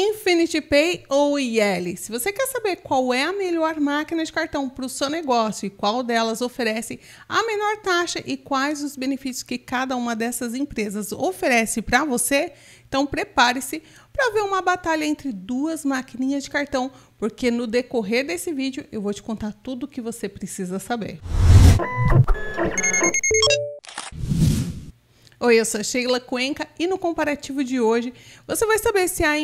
Infinity Pay ou IL. Se você quer saber qual é a melhor máquina de cartão para o seu negócio e qual delas oferece a menor taxa e quais os benefícios que cada uma dessas empresas oferece para você, então prepare-se para ver uma batalha entre duas maquininhas de cartão, porque no decorrer desse vídeo eu vou te contar tudo o que você precisa saber. Oi, eu sou Sheila Cuenca e no comparativo de hoje você vai saber se a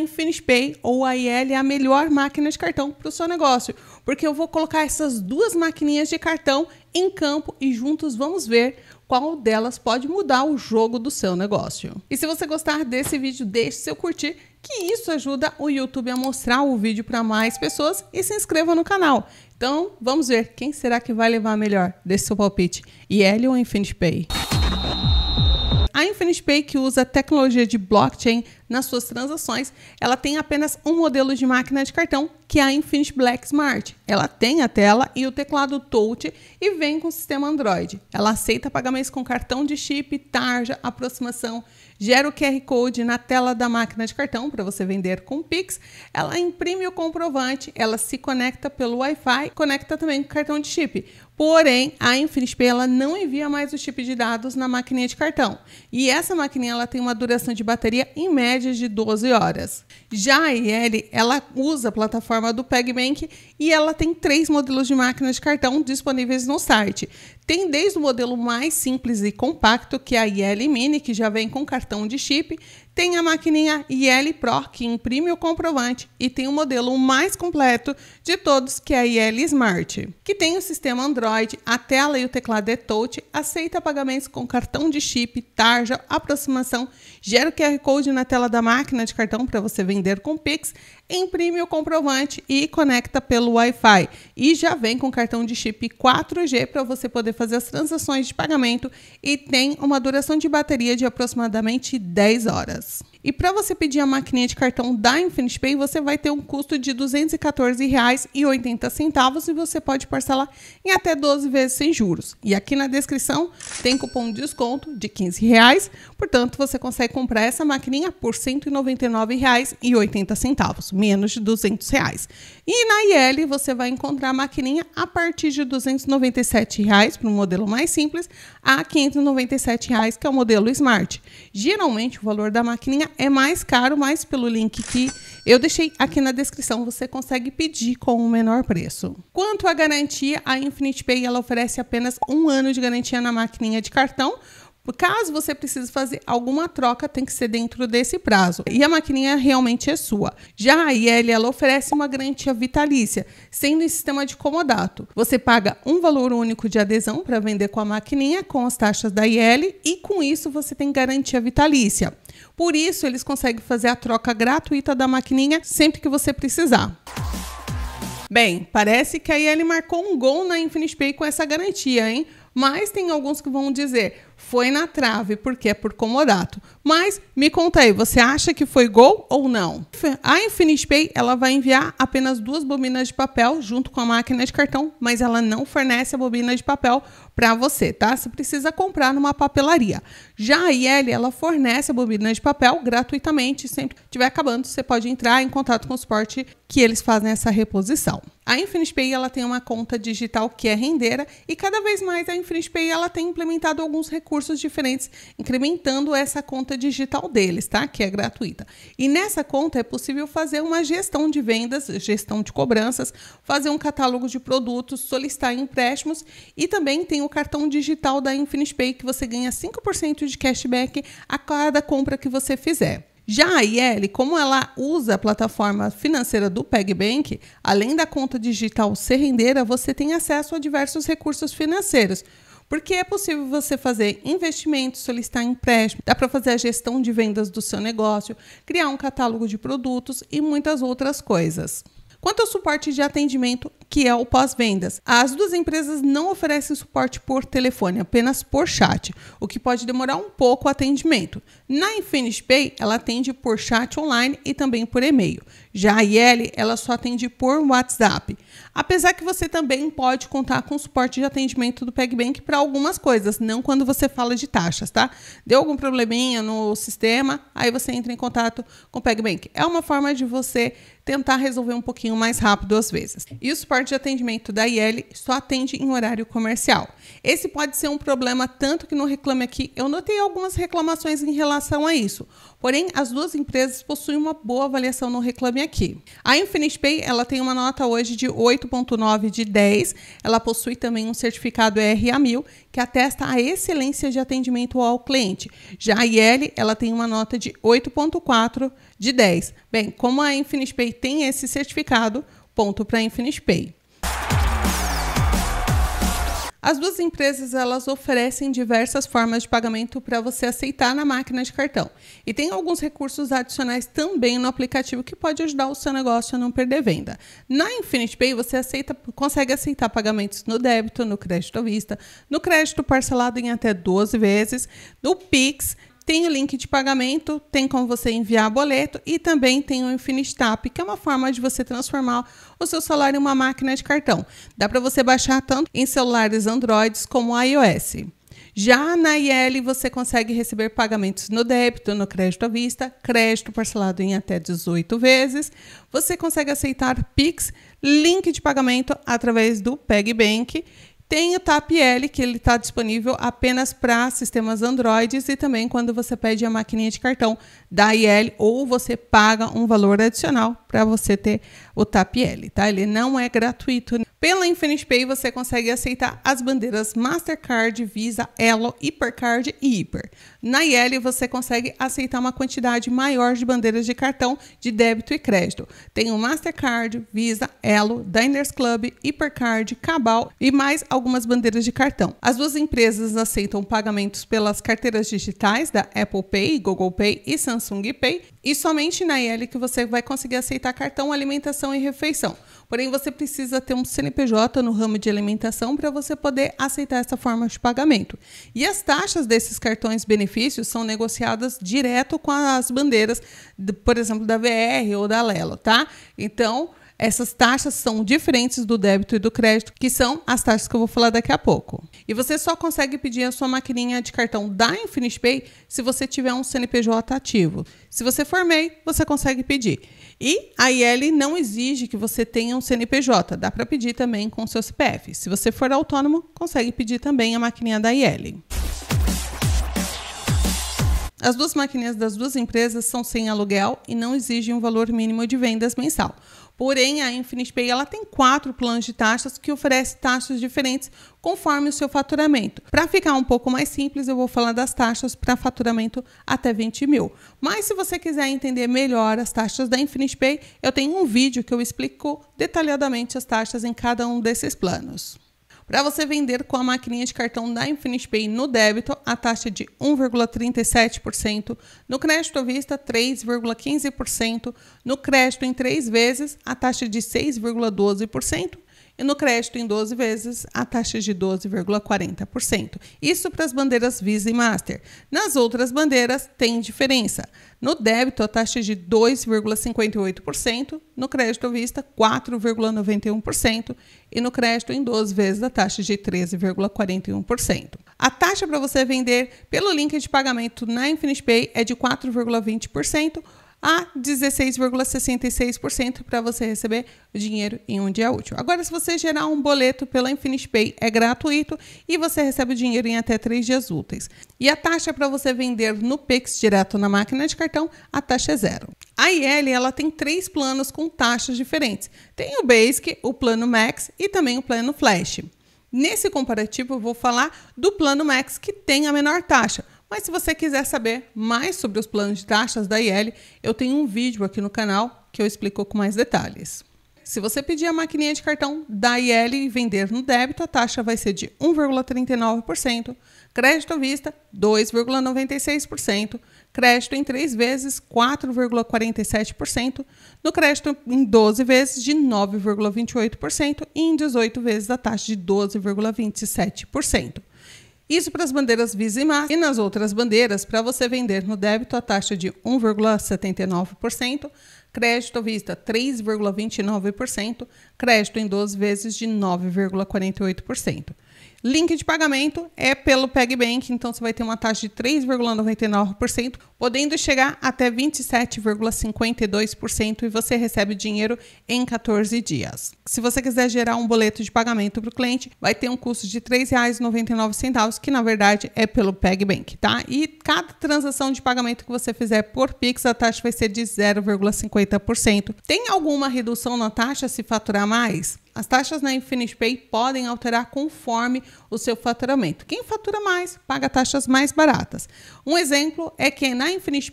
Pay ou a IL é a melhor máquina de cartão para o seu negócio, porque eu vou colocar essas duas maquininhas de cartão em campo e juntos vamos ver qual delas pode mudar o jogo do seu negócio. E se você gostar desse vídeo, deixe seu curtir, que isso ajuda o YouTube a mostrar o vídeo para mais pessoas e se inscreva no canal. Então, vamos ver quem será que vai levar a melhor desse seu palpite, IL ou Pay a Infinity que usa tecnologia de blockchain nas suas transações, ela tem apenas um modelo de máquina de cartão, que é a Infinity Black Smart. Ela tem a tela e o teclado touch e vem com o sistema Android. Ela aceita pagamentos com cartão de chip, tarja, aproximação gera o QR Code na tela da máquina de cartão para você vender com Pix, ela imprime o comprovante, ela se conecta pelo Wi-Fi, conecta também com o cartão de chip. Porém, a Infinisp ela não envia mais o chip de dados na maquininha de cartão. E essa maquininha ela tem uma duração de bateria em média de 12 horas. Já a IL, ela usa a plataforma do PegBank e ela tem três modelos de máquina de cartão disponíveis no site. Tem desde o modelo mais simples e compacto, que é a IL Mini, que já vem com cartão de chip, tem a maquininha IL Pro, que imprime o comprovante e tem o modelo mais completo de todos, que é a IL Smart, que tem o sistema Android, a tela e o teclado é touch, aceita pagamentos com cartão de chip, tarja, aproximação, gera o QR Code na tela da máquina de cartão para você vender com Pix, imprime o comprovante e conecta pelo Wi-Fi. E já vem com cartão de chip 4G para você poder fazer as transações de pagamento e tem uma duração de bateria de aproximadamente 10 horas. E para você pedir a maquininha de cartão da Infinity Pay, você vai ter um custo de R$ 214,80 e você pode parcelar em até 12 vezes sem juros. E aqui na descrição tem cupom de desconto de R$ 15, portanto você consegue comprar essa maquininha por R$ 199,80, menos de R$ 200. E na IL você vai encontrar a maquininha a partir de R$ 297 para o um modelo mais simples a R$ 597, que é o modelo Smart. Geralmente o valor da maquininha maquininha é mais caro, mas pelo link que eu deixei aqui na descrição você consegue pedir com o menor preço. Quanto à garantia, a Infinity Pay ela oferece apenas um ano de garantia na maquininha de cartão, Caso você precise fazer alguma troca, tem que ser dentro desse prazo. E a maquininha realmente é sua. Já a IL, ela oferece uma garantia vitalícia, sendo em sistema de comodato. Você paga um valor único de adesão para vender com a maquininha, com as taxas da IL, e com isso você tem garantia vitalícia. Por isso, eles conseguem fazer a troca gratuita da maquininha sempre que você precisar. Bem, parece que a IL marcou um gol na Infinity Pay com essa garantia, hein? Mas tem alguns que vão dizer: foi na trave, porque é por comodato. Mas me conta aí, você acha que foi gol ou não? A Infinity ela vai enviar apenas duas bobinas de papel junto com a máquina de cartão, mas ela não fornece a bobina de papel para você, tá? Você precisa comprar numa papelaria. Já a IL, ela fornece a bobina de papel gratuitamente, sempre que tiver acabando, você pode entrar em contato com o suporte que eles fazem essa reposição. A InfiniSpay ela tem uma conta digital que é rendeira e cada vez mais a InfiniSpay ela tem implementado alguns recursos diferentes, incrementando essa conta digital deles, tá? Que é gratuita. E nessa conta é possível fazer uma gestão de vendas, gestão de cobranças, fazer um catálogo de produtos, solicitar empréstimos e também tem o cartão digital da Pay que você ganha 5% de cashback a cada compra que você fizer. Já a IEL, como ela usa a plataforma financeira do PagBank, além da conta digital ser rendeira, você tem acesso a diversos recursos financeiros. Porque é possível você fazer investimentos, solicitar empréstimo, dá para fazer a gestão de vendas do seu negócio, criar um catálogo de produtos e muitas outras coisas. Quanto ao suporte de atendimento, que é o pós-vendas, as duas empresas não oferecem suporte por telefone, apenas por chat, o que pode demorar um pouco o atendimento. Na Infinity Pay, ela atende por chat online e também por e-mail. Já a IL, ela só atende por WhatsApp. Apesar que você também pode contar com o suporte de atendimento do PagBank para algumas coisas, não quando você fala de taxas, tá? Deu algum probleminha no sistema, aí você entra em contato com o PagBank. É uma forma de você tentar resolver um pouquinho mais rápido às vezes. E o suporte de atendimento da IL só atende em horário comercial. Esse pode ser um problema tanto que no Reclame Aqui eu notei algumas reclamações em relação a isso. Porém, as duas empresas possuem uma boa avaliação no Reclame Aqui. A Infinite Pay, ela tem uma nota hoje de 8.9 de 10. Ela possui também um certificado RA1000 que atesta a excelência de atendimento ao cliente. Já a IL, ela tem uma nota de 8.4 de 10. Bem, como a Pay tem esse certificado, ponto para a Pay. As duas empresas elas oferecem diversas formas de pagamento para você aceitar na máquina de cartão. E tem alguns recursos adicionais também no aplicativo que pode ajudar o seu negócio a não perder venda. Na Infinity Pay você aceita, consegue aceitar pagamentos no débito, no crédito à vista, no crédito parcelado em até 12 vezes, no Pix, tem o link de pagamento, tem como você enviar boleto e também tem o Infinistap, que é uma forma de você transformar o seu celular em uma máquina de cartão. Dá para você baixar tanto em celulares Androids como iOS. Já na IL você consegue receber pagamentos no débito, no crédito à vista, crédito parcelado em até 18 vezes. Você consegue aceitar Pix, link de pagamento através do PagBank tem o TAPL, que ele está disponível apenas para sistemas Androids e também quando você pede a maquininha de cartão da IL ou você paga um valor adicional para você ter o TAPL, tá? Ele não é gratuito. Pela Infinity Pay você consegue aceitar as bandeiras Mastercard, Visa, Elo, Hipercard e Hiper. Na IEL você consegue aceitar uma quantidade maior de bandeiras de cartão de débito e crédito. Tem o Mastercard, Visa, Elo, Diners Club, Hipercard, Cabal e mais algumas bandeiras de cartão. As duas empresas aceitam pagamentos pelas carteiras digitais da Apple Pay, Google Pay e Samsung Pay e somente na IEL que você vai conseguir aceitar cartão alimentação alimentação e refeição. Porém, você precisa ter um CNPJ no ramo de alimentação para você poder aceitar essa forma de pagamento. E as taxas desses cartões benefícios são negociadas direto com as bandeiras, por exemplo, da VR ou da Lelo, tá? Então, essas taxas são diferentes do débito e do crédito, que são as taxas que eu vou falar daqui a pouco. E você só consegue pedir a sua maquininha de cartão da Pay se você tiver um CNPJ ativo. Se você for MEI, você consegue pedir. E a IL não exige que você tenha um CNPJ, dá para pedir também com o seu CPF. Se você for autônomo, consegue pedir também a maquininha da IL. As duas maquininhas das duas empresas são sem aluguel e não exigem um valor mínimo de vendas mensal. Porém, a InfinitePay ela tem quatro planos de taxas que oferece taxas diferentes conforme o seu faturamento. Para ficar um pouco mais simples, eu vou falar das taxas para faturamento até 20 mil. Mas se você quiser entender melhor as taxas da InfinitePay, eu tenho um vídeo que eu explico detalhadamente as taxas em cada um desses planos. Para você vender com a maquininha de cartão da Infinity Pay no débito, a taxa é de 1,37%, no crédito à vista 3,15%, no crédito em três vezes, a taxa é de 6,12% e no crédito em 12 vezes a taxa de 12,40%. Isso para as bandeiras Visa e Master. Nas outras bandeiras tem diferença. No débito a taxa é de 2,58%, no crédito à vista 4,91% e no crédito em 12 vezes a taxa de 13,41%. A taxa para você vender pelo link de pagamento na Infinity Pay é de 4,20% a 16,66% para você receber o dinheiro em um dia útil. Agora, se você gerar um boleto pela Pay, é gratuito e você recebe o dinheiro em até três dias úteis. E a taxa para você vender no Pix direto na máquina de cartão, a taxa é zero. A IL ela tem três planos com taxas diferentes. Tem o Basic, o plano Max e também o plano Flash. Nesse comparativo, eu vou falar do plano Max que tem a menor taxa mas se você quiser saber mais sobre os planos de taxas da IL, eu tenho um vídeo aqui no canal que eu explico com mais detalhes. Se você pedir a maquininha de cartão da IL e vender no débito, a taxa vai ser de 1,39%, crédito à vista 2,96%, crédito em 3 vezes 4,47%, no crédito em 12 vezes de 9,28% e em 18 vezes a taxa de 12,27%. Isso para as bandeiras Visa e Master. E nas outras bandeiras, para você vender no débito a taxa de 1,79%, crédito à vista 3,29%, crédito em 12 vezes de 9,48%. Link de pagamento é pelo PagBank, então você vai ter uma taxa de 3,99%, podendo chegar até 27,52% e você recebe o dinheiro em 14 dias. Se você quiser gerar um boleto de pagamento para o cliente, vai ter um custo de R$ 3,99, que na verdade é pelo PagBank, tá? E cada transação de pagamento que você fizer por Pix, a taxa vai ser de 0,50%. Tem alguma redução na taxa se faturar mais? As taxas na Pay podem alterar conforme o seu faturamento. Quem fatura mais paga taxas mais baratas. Um exemplo é que na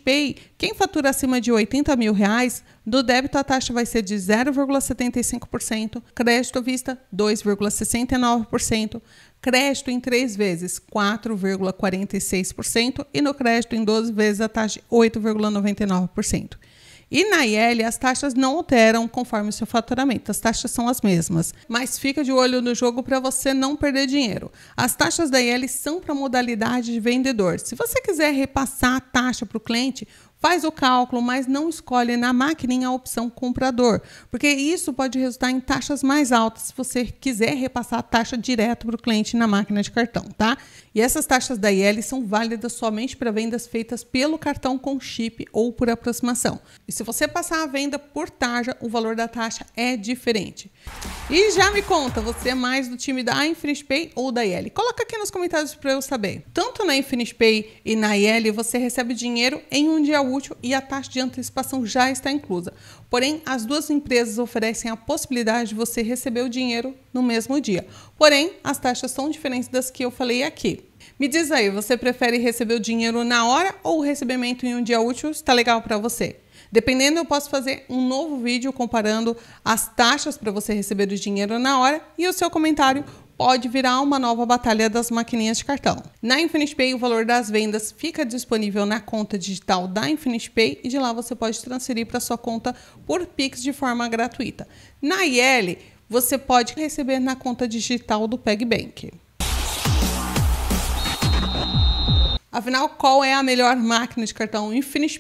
Pay quem fatura acima de 80 mil reais, do débito a taxa vai ser de 0,75%, crédito à vista 2,69%, crédito em 3 vezes 4,46% e no crédito em 12 vezes a taxa 8,99%. E na IL, as taxas não alteram conforme o seu faturamento, as taxas são as mesmas. Mas fica de olho no jogo para você não perder dinheiro. As taxas da IL são para modalidade de vendedor. Se você quiser repassar a taxa para o cliente, faz o cálculo, mas não escolhe na máquina a opção comprador, porque isso pode resultar em taxas mais altas se você quiser repassar a taxa direto para o cliente na máquina de cartão, tá? E essas taxas da IL são válidas somente para vendas feitas pelo cartão com chip ou por aproximação. E se você passar a venda por tarja, o valor da taxa é diferente. E já me conta, você é mais do time da Pay ou da IL? Coloca aqui nos comentários para eu saber. Tanto na Pay e na IL você recebe dinheiro em um dia útil útil e a taxa de antecipação já está inclusa. Porém, as duas empresas oferecem a possibilidade de você receber o dinheiro no mesmo dia. Porém, as taxas são diferentes das que eu falei aqui. Me diz aí, você prefere receber o dinheiro na hora ou o recebimento em um dia útil está legal para você? Dependendo, eu posso fazer um novo vídeo comparando as taxas para você receber o dinheiro na hora e o seu comentário pode virar uma nova batalha das maquininhas de cartão. Na Pay o valor das vendas fica disponível na conta digital da Pay e de lá você pode transferir para sua conta por Pix de forma gratuita. Na IL, você pode receber na conta digital do Bank. Afinal, qual é a melhor máquina de cartão,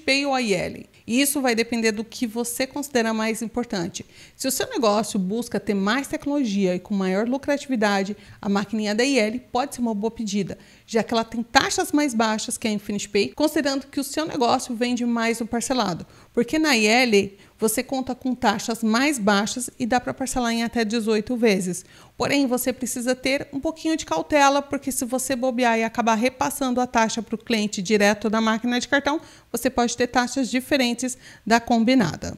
Pay ou IL? Isso vai depender do que você considera mais importante. Se o seu negócio busca ter mais tecnologia e com maior lucratividade, a maquininha da IL pode ser uma boa pedida, já que ela tem taxas mais baixas que a Infinity Pay, considerando que o seu negócio vende mais no parcelado. Porque na IL você conta com taxas mais baixas e dá para parcelar em até 18 vezes. Porém, você precisa ter um pouquinho de cautela, porque se você bobear e acabar repassando a taxa para o cliente direto da máquina de cartão, você pode ter taxas diferentes da combinada.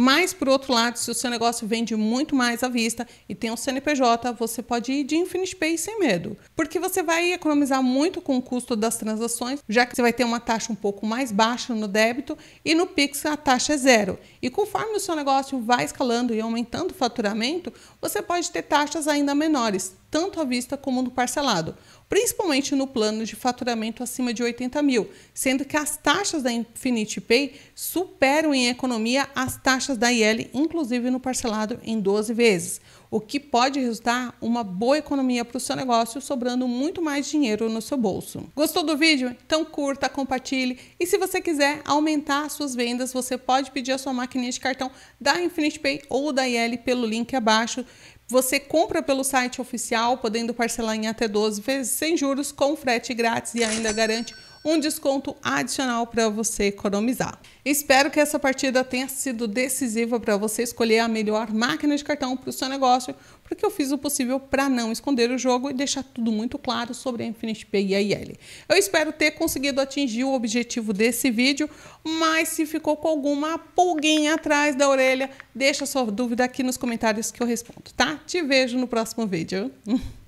Mas, por outro lado, se o seu negócio vende muito mais à vista e tem um CNPJ, você pode ir de Infinite Pay sem medo, porque você vai economizar muito com o custo das transações, já que você vai ter uma taxa um pouco mais baixa no débito e no Pix a taxa é zero. E conforme o seu negócio vai escalando e aumentando o faturamento, você pode ter taxas ainda menores, tanto à vista como no parcelado principalmente no plano de faturamento acima de 80 mil, sendo que as taxas da Infinity Pay superam em economia as taxas da IL, inclusive no parcelado em 12 vezes, o que pode resultar uma boa economia para o seu negócio, sobrando muito mais dinheiro no seu bolso. Gostou do vídeo? Então curta, compartilhe e se você quiser aumentar suas vendas, você pode pedir a sua maquininha de cartão da Infinity Pay ou da IL pelo link abaixo você compra pelo site oficial, podendo parcelar em até 12 vezes sem juros, com frete grátis e ainda garante um desconto adicional para você economizar. Espero que essa partida tenha sido decisiva para você escolher a melhor máquina de cartão para o seu negócio, porque eu fiz o possível para não esconder o jogo e deixar tudo muito claro sobre a Infinity Pay e a IL. Eu espero ter conseguido atingir o objetivo desse vídeo, mas se ficou com alguma pulguinha atrás da orelha, deixa sua dúvida aqui nos comentários que eu respondo, tá? Te vejo no próximo vídeo.